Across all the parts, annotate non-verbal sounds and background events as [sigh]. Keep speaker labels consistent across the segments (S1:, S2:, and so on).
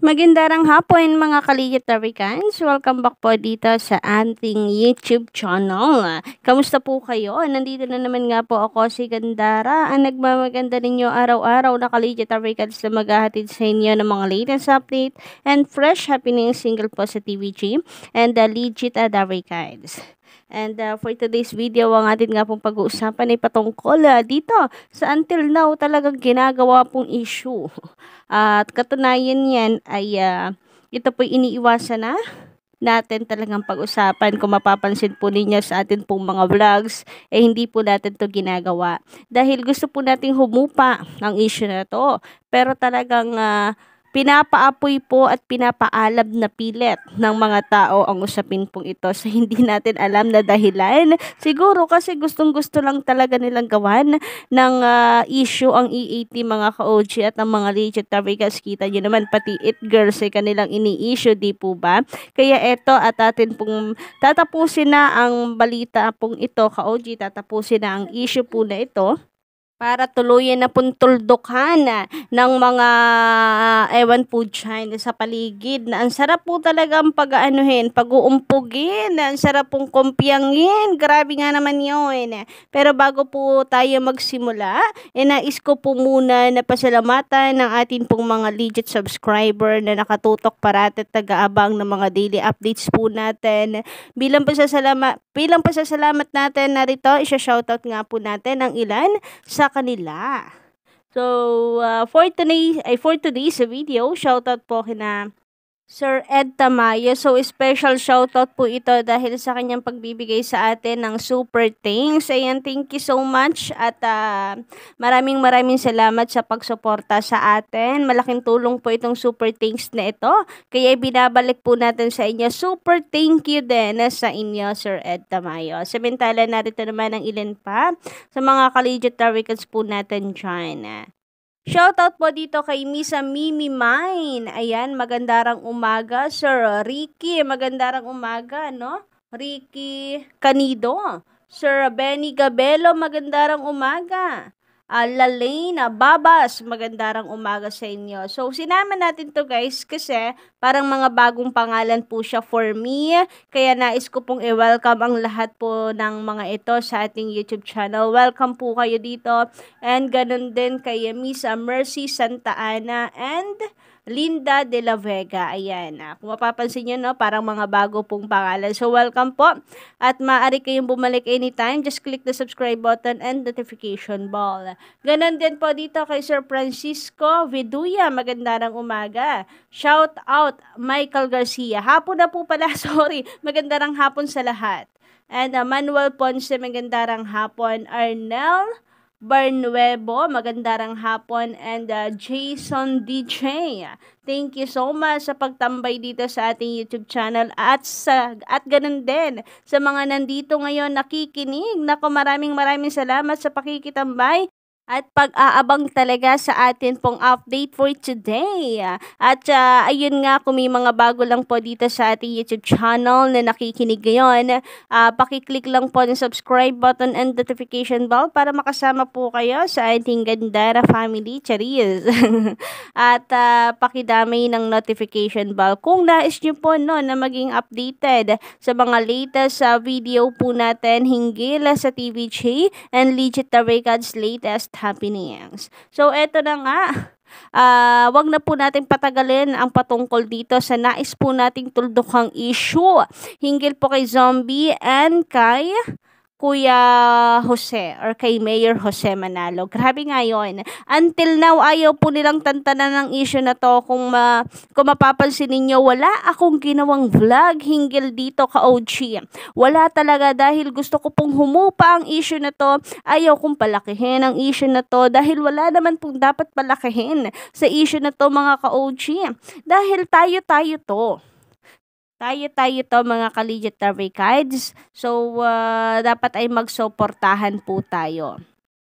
S1: Magindarang hapon mga kaliyotarians. Welcome back po dito sa ating YouTube channel. Kamusta po kayo? Nandito na naman nga po ako si Gandara. Ang nagmamaganda ninyo araw-araw na kaliyotarians na maghahatid sa inyo ng mga latest update and fresh happening single po sa and the legit adarians. And uh, for today's video, ang atin nga pong pag-uusapan ay patungkol uh, dito sa until now talagang ginagawa pong issue. Uh, [laughs] at katunayan yan ay uh, ito po'y iniiwasan na natin talagang pag-usapan. Kung mapapansin po ninyo sa atin pong mga vlogs, eh hindi po natin to ginagawa. Dahil gusto po nating humupa ang issue na to. Pero talagang uh, Pinapaapoy po at pinapaalab na pilit ng mga tao ang usapin pong ito sa so, hindi natin alam na dahilan. Siguro kasi gustong-gusto lang talaga nilang gawan ng uh, issue ang EAT mga ka-OG at ang mga legit tarikats. Kita nyo naman pati it girls ay kanilang ini-issue, di po ba? Kaya eto at atin pong tatapusin na ang balita pong ito ka-OG, tatapusin na ang issue po na ito para tuluyan na puntuldokhan ah, ng mga ah, ewan po dyan sa paligid na ang sarap po talaga ang pag-aanuhin, pag-uumpugin, ang sarap pong kumpiyangin, grabe nga naman yun. Eh. Pero bago po tayo magsimula, eh, ko po muna na pasalamatan ng atin pong mga legit subscriber na nakatutok parati at tagaabang ng mga daily updates po natin. Bilang pasasalamat, bilang pasasalamat natin narito, isa-shoutout nga po natin ang ilan sa kanila. So, uh, for, today, ay for today's video, shoutout po kina Sir Ed Tamayo. So, special shoutout po ito dahil sa kanyang pagbibigay sa atin ng super thanks. Ayan, thank you so much at uh, maraming maraming salamat sa pagsuporta sa atin. Malaking tulong po itong super thanks na ito. Kaya binabalik po natin sa inyo. Super thank you din sa inyo, Sir Ed Tamayo. Samantala, narito naman ang ilan pa sa mga collegiate tarikans po natin dyan. Shoutout po dito kay Misa Mimi Mine. Ayan, magandarang umaga, Sir Ricky. Magandarang umaga, no? Ricky Canido. Sir Benny Gabelo, magandarang umaga uh, ah, Lalena ah, Babas. Magandarang umaga sa inyo. So, sinama natin to guys kasi parang mga bagong pangalan po siya for me. Kaya nais ko pong i-welcome ang lahat po ng mga ito sa ating YouTube channel. Welcome po kayo dito. And ganun din kay Miss ah, Mercy Santa Ana and Linda De La Vega. Ayan, ah, kung mapapansin nyo, no, parang mga bago pong pangalan. So, welcome po. At maaari kayong bumalik anytime. Just click the subscribe button and notification bell. Ganon din po dito kay Sir Francisco Viduya. Maganda ng umaga. Shout out Michael Garcia. Hapon na po pala, [laughs] sorry. Maganda ng hapon sa lahat. And uh, Manuel Ponce, maganda hapon. Arnel Barnuevo, magandang hapon, and uh, Jason DJ. Thank you so much sa pagtambay dito sa ating YouTube channel at sa at ganun din sa mga nandito ngayon nakikinig. Nako maraming maraming salamat sa pakikitambay at pag-aabang talaga sa atin pong update for today. At uh, ayun nga, kung may mga bago lang po dito sa ating YouTube channel na nakikinig ngayon, uh, pakiclick lang po ng subscribe button and notification bell para makasama po kayo sa ating Gandara Family Charis. [laughs] at uh, ah, pakidamay ng notification bell kung nais nyo po no, na maging updated sa mga latest uh, video po natin hinggil sa TVJ and Legit Tarot latest happenings. So, eto na nga. Uh, [laughs] wag na po natin patagalin ang patungkol dito sa nais po nating tuldokang issue. Hinggil po kay Zombie and kay Kuya Jose or kay Mayor Jose Manalo. Grabe nga yun. Until now, ayaw po nilang tantanan ng issue na to. Kung, ma, kung mapapansin ninyo, wala akong ginawang vlog hinggil dito ka OG. Wala talaga dahil gusto ko pong humupa ang issue na to. Ayaw kong palakihin ang issue na to dahil wala naman pong dapat palakihin sa issue na to mga ka OG. Dahil tayo-tayo to. Tayo-tayo to mga collegiate survey guides. So, uh, dapat ay magsuportahan po tayo.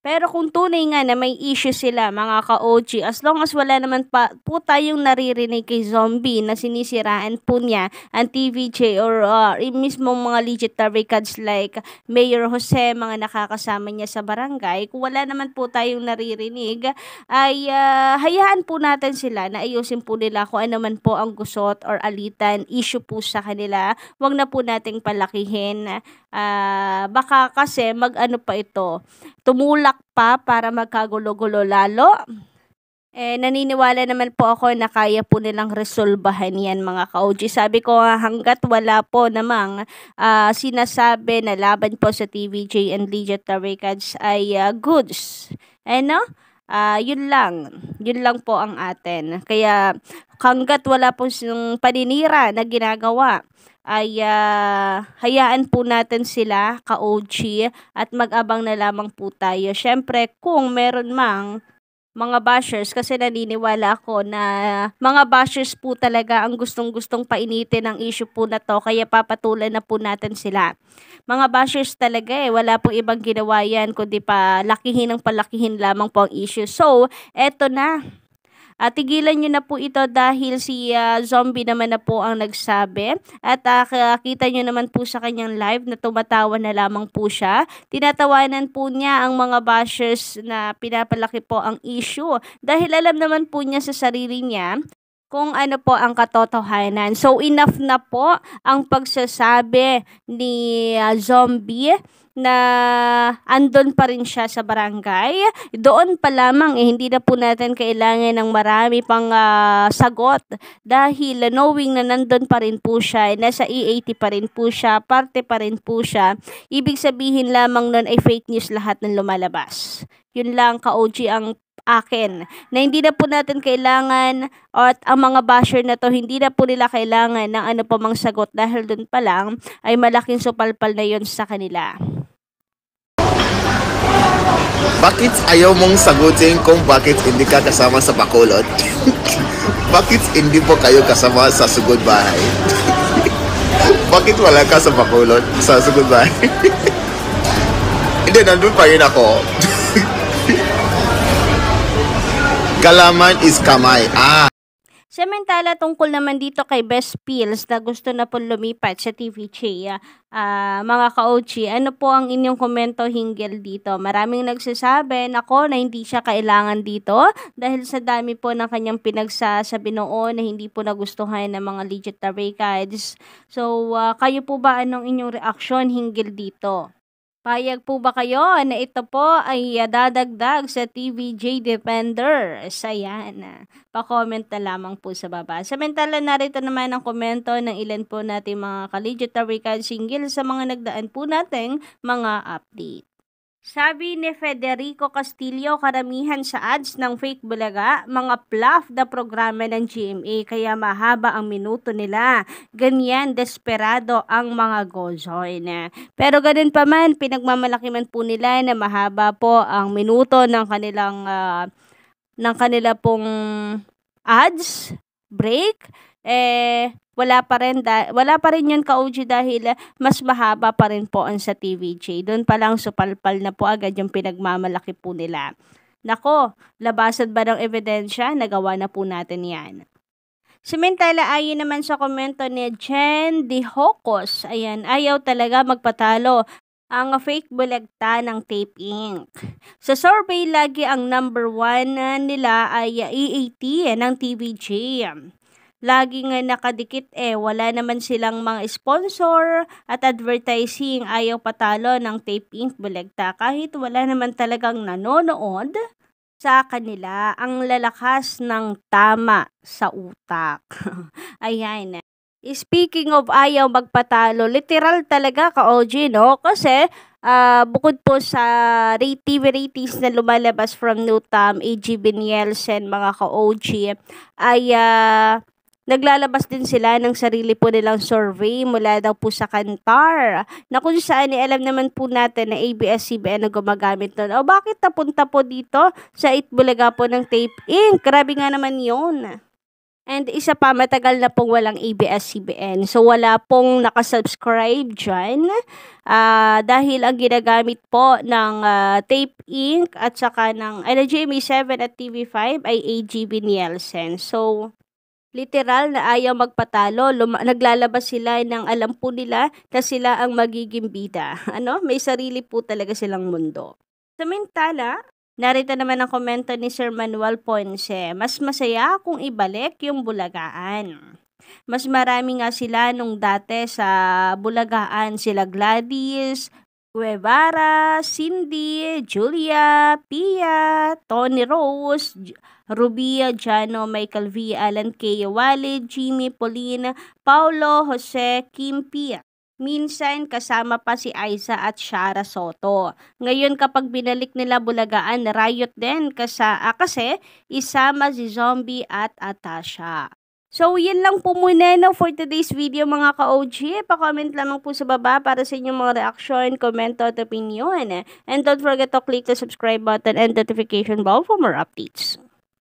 S1: Pero kung tunay nga na may issue sila mga ka-OG, as long as wala naman pa, po tayong naririnig kay zombie na sinisiraan po niya ang TVJ or uh, mismo mga legit records like Mayor Jose, mga nakakasama niya sa barangay, kung wala naman po tayong naririnig, ay uh, hayaan po natin sila na ayusin po nila kung ano man po ang gusot or alitan, issue po sa kanila. Huwag na po nating palakihin. Uh, baka kasi mag-ano pa ito, tumula balak pa para magkagulo-gulo lalo. Eh, naniniwala naman po ako na kaya po nilang resolbahan yan mga ka-OG. Sabi ko hanggat wala po namang uh, sinasabi na laban po sa TVJ and Legia Tariqads ay uh, goods. Eh no? Uh, yun lang. Yun lang po ang atin. Kaya hanggat wala po yung paninira na ginagawa ay uh, hayaan po natin sila ka-OG at mag-abang na lamang po tayo. Siyempre, kung meron mang mga bashers kasi naniniwala ako na mga bashers po talaga ang gustong-gustong painitin ang issue po na to kaya papatulan na po natin sila. Mga bashers talaga eh, wala pong ibang ginawa yan kundi pa lakihin ang palakihin lamang po ang issue. So, eto na, at tigilan nyo na po ito dahil si uh, zombie naman na po ang nagsabi. At uh, kita nyo naman po sa kanyang live na tumatawa na lamang po siya. Tinatawanan po niya ang mga bashers na pinapalaki po ang issue. Dahil alam naman po niya sa sarili niya kung ano po ang katotohanan. So enough na po ang pagsasabi ni uh, Zombie na andon pa rin siya sa barangay. Doon pa lamang eh, hindi na po natin kailangan ng marami pang uh, sagot dahil knowing na nandon pa rin po siya, eh, nasa E80 pa rin po siya, parte pa rin po siya. Ibig sabihin lamang noon ay fake news lahat ng lumalabas. Yun lang ka-OG ang akin. Na hindi na po natin kailangan at ang mga basher na to hindi na po nila kailangan ng ano pa mang sagot dahil dun pa lang ay malaking supalpal na yon sa kanila. Bakit ayaw mong sagutin kung bakit hindi ka kasama sa Bacolod? [laughs] bakit hindi po kayo kasama sa sugod bahay? [laughs] bakit wala ka sa Bacolod sa sugod bahay? [laughs] hindi, nandun pa rin ako. Kalaman is kamay. Ah! Samantala, tungkol naman dito kay Best Pills na gusto na pong lumipat sa TV Chia. Uh, ah, mga ka-OG, ano po ang inyong komento hinggil dito? Maraming nagsasabi, nako, na hindi siya kailangan dito dahil sa dami po ng kanyang pinagsasabi noon na hindi po nagustuhan ng mga legit na guides. So, uh, kayo po ba anong inyong reaction hinggil dito? Payag po ba kayo na ito po ay ah, dadagdag sa TVJ Defender? Sayan. Ah. Pa-comment na lamang po sa baba. Samantala narito naman ang komento ng ilan po nating mga ka-legitary single sa mga nagdaan po nating mga update. Sabi ni Federico Castillo, karamihan sa ads ng fake bulaga, mga fluff na programa ng GMA kaya mahaba ang minuto nila. Ganyan, desperado ang mga gojoin. Pero ganun pa man, pinagmamalaki man po nila na mahaba po ang minuto ng kanilang uh, ng kanila pong ads break eh wala pa rin da- wala pa rin 'yun ka dahil mas mahaba pa rin po ang sa TVJ. Doon pa lang supalpal na po agad yung pinagmamalaki po nila. Nako, labasan ba ng ebidensya? Nagawa na po natin 'yan. Samantala, ayon naman sa komento ni Jen Dihokos, ayan, ayaw talaga magpatalo ang fake bulagta ng Tape ink. Sa survey, lagi ang number one nila ay EAT ng TVJ lagi nga nakadikit eh. Wala naman silang mga sponsor at advertising. Ayaw patalo ng Tape Inc. Bulegta kahit wala naman talagang nanonood sa kanila ang lalakas ng tama sa utak. [laughs] Ayan. Eh. Speaking of ayaw magpatalo, literal talaga ka OG, no? Kasi uh, bukod po sa TV ratings na lumalabas from Nutam, AG Benielsen, mga ka OG, ay uh, Naglalabas din sila ng sarili po nilang survey mula daw po sa Kantar na kung saan eh, alam naman po natin na ABS-CBN na gumagamit nun. O bakit napunta po dito sa Itbulaga po ng Tape Inc? Grabe nga naman yon. And isa pa, matagal na pong walang ABS-CBN. So, wala pong nakasubscribe dyan. Uh, dahil ang ginagamit po ng uh, Tape Inc. at saka ng LGMA7 at TV5 ay AGB Nielsen. So, literal na ayaw magpatalo. Luma- naglalabas sila ng alam po nila na sila ang magiging bida. [laughs] Ano? May sarili po talaga silang mundo. Samantala, narito naman ang komento ni Sir Manuel Ponce, mas masaya kung ibalik yung bulagaan. Mas marami nga sila nung dati sa Bulagaan, sila Gladys, Guevara, Cindy, Julia, Pia, Tony Rose, Rubia, Jano, Michael V, Alan K, Walid, Jimmy, Pauline, Paulo, Jose, Kim, Pia. Minsan kasama pa si Aiza at Shara Soto. Ngayon kapag binalik nila Bulagaan, riot din kasa, ah, kasi isama si Zombie at Atasha. So, yun lang po muna no, for today's video mga ka-OG. Pa-comment lamang po sa baba para sa inyong mga reaction, komento at opinion. And don't forget to click the subscribe button and notification bell for more updates.